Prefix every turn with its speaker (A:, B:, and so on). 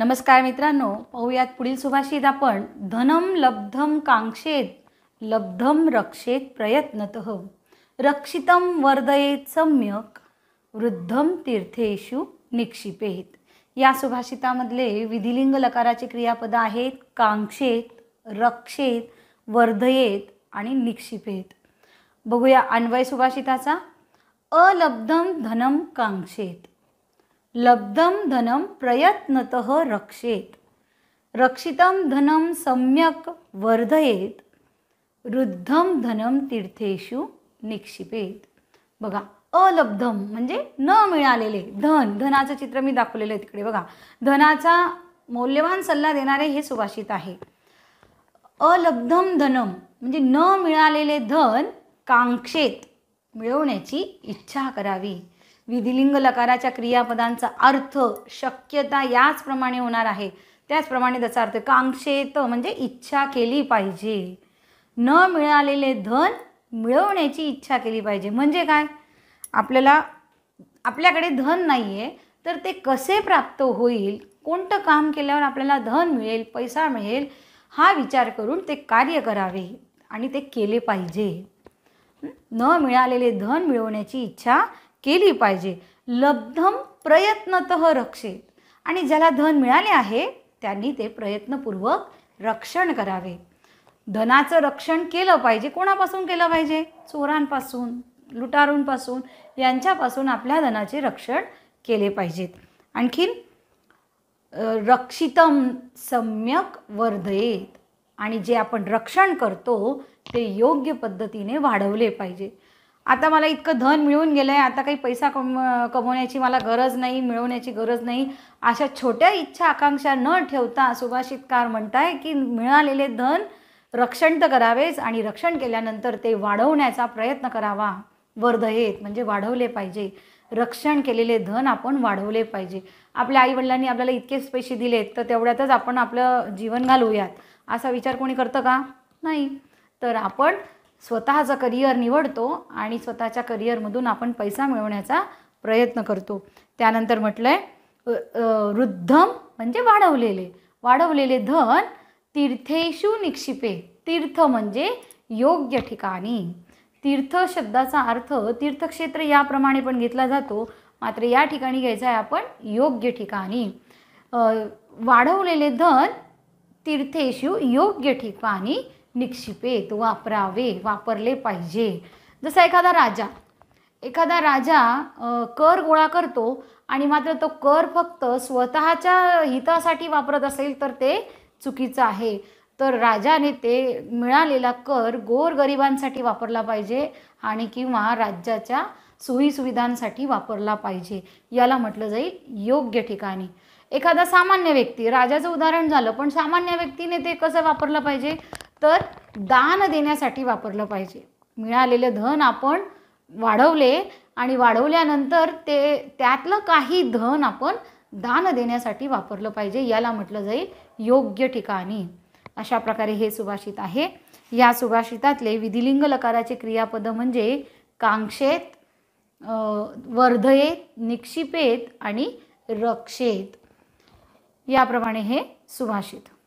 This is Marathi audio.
A: नमस्कार मित्रांनो पाहूयात पुढील सुभाषित आपण धनम लब्धम कांक्षेत लब्धम रक्षेत प्रयत्नत रक्षितम वर्धयेत सम्यक वृद्धम तीर्थेषु निक्षिपेत या सुभाषितामधले विधिलिंग लकाराचे क्रियापद आहेत कांक्षेत रक्षेत वर्धयेत आणि निक्षिपेत बघूया अन्वय सुभाषिताचा अलब्धम धनम कांक्षेत लब्धम धनम प्रयत्नत रक्षेत रक्षितम धनम सम्यक वर्धयेत वृद्धम धनम तीर्थेषु निक्षिपेत बघा अलब्धम म्हणजे न मिळालेले धन धनाचं चित्र मी दाखवलेलं आहे तिकडे बघा धनाचा मौल्यवान सल्ला देणारे हे सुभाषित आहे अलब्धम धनम म्हणजे न मिळालेले धन कांक्षेत मिळवण्याची इच्छा करावी विधिलिंग लकाराच्या क्रियापदांचा अर्थ शक्यता याचप्रमाणे होणार आहे त्याचप्रमाणे त्याचा अर्थ कांक्षेत म्हणजे इच्छा केली पाहिजे न मिळालेले धन मिळवण्याची इच्छा केली पाहिजे म्हणजे काय आपल्याला आपल्याकडे धन नाही आहे तर ते कसे प्राप्त होईल कोणतं काम केल्यावर आपल्याला धन मिळेल पैसा मिळेल हा विचार करून ते कार्य करावे आणि ते केले पाहिजे न मिळालेले धन मिळवण्याची इच्छा केली पाहिजे लब्धम प्रयत्नत रक्षित आणि ज्याला धन मिळाले आहे त्यांनी ते प्रयत्नपूर्वक रक्षण करावे धनाचं रक्षण केलं पाहिजे कोणापासून केलं पाहिजे चोरांपासून लुटारूंपासून यांच्यापासून आपल्या धनाचे रक्षण केले पाहिजेत आणखीन रक्षितम सम्यक वर्धयेत आणि जे आपण रक्षण करतो ते योग्य पद्धतीने वाढवले पाहिजे आता मला इतकं धन मिळून गेलं आहे आता काही पैसा कम कमवण्याची मला गरज नाही मिळवण्याची गरज नाही अशा छोट्या इच्छा आकांक्षा न ठेवता सुभाषितकार म्हणताय की मिळालेले धन रक्षण तर करावेच आणि रक्षण केल्यानंतर ते वाढवण्याचा प्रयत्न करावा वर्धयेत म्हणजे वाढवले पाहिजे रक्षण केलेले धन आपण वाढवले पाहिजे आपल्या आईवडिलांनी आपल्याला इतकेच पैसे दिलेत तर तेवढ्यातच आपण आपलं जीवन घालवूयात असा विचार कोणी करतं का नाही तर आपण स्वतःचा करिअर निवडतो आणि स्वतःच्या करिअरमधून आपण पैसा मिळवण्याचा प्रयत्न करतो त्यानंतर म्हटलं आहे वृद्धम म्हणजे वाढवलेले वाढवलेले धन तीर्थेशू निक्षिपे तीर्थ म्हणजे योग्य ठिकाणी तीर्थ शब्दाचा अर्थ तीर्थक्षेत्र याप्रमाणे पण घेतला जातो मात्र या ठिकाणी घ्यायचा आहे आपण योग्य ठिकाणी वाढवलेले धन तीर्थेशू योग्य ठिकाणी निक्षिपेत वापरावे वापरले पाहिजे जसा एखादा राजा एखादा राजा कर गोळा करतो आणि मात्र तो कर फक्त स्वतःच्या हितासाठी वापरत असेल तर ते चुकीचं आहे तर राजाने ते मिळालेला कर गोरगरिबांसाठी वापरला पाहिजे आणि किंवा राज्याच्या सोयीसुविधांसाठी वापरला पाहिजे याला म्हटलं जाईल योग्य ठिकाणी एखादा सामान्य व्यक्ती राजाचं उदाहरण झालं पण सामान्य व्यक्तीने ते कसं वापरलं पाहिजे तर दान देण्यासाठी वापरलं पाहिजे मिळालेलं धन आपण वाढवले आणि वाढवल्यानंतर ते त्यातलं काही धन आपण दान देण्यासाठी वापरलं पाहिजे याला म्हटलं जाईल योग्य ठिकाणी अशा प्रकारे हे सुभाषित आहे या सुभाषितातले विधिलिंग लकाराचे क्रियापद म्हणजे कांक्षेत वर्धयेत निक्षिपेत आणि रक्षेत याप्रमाणे हे सुभाषित